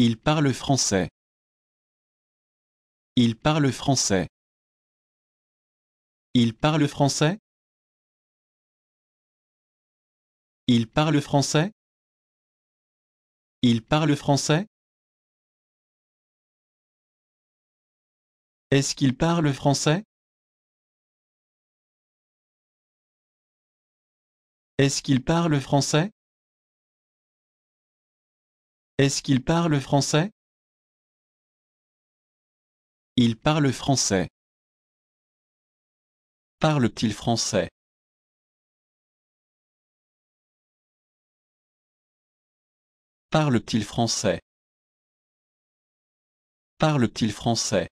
Il parle français. Il parle français. Il parle français Il parle français Il parle français Est-ce qu'il parle français Est-ce qu'il parle français est-ce qu'il parle français? Il parle français. Parle-t-il français? Parle-t-il français? Parle-t-il français?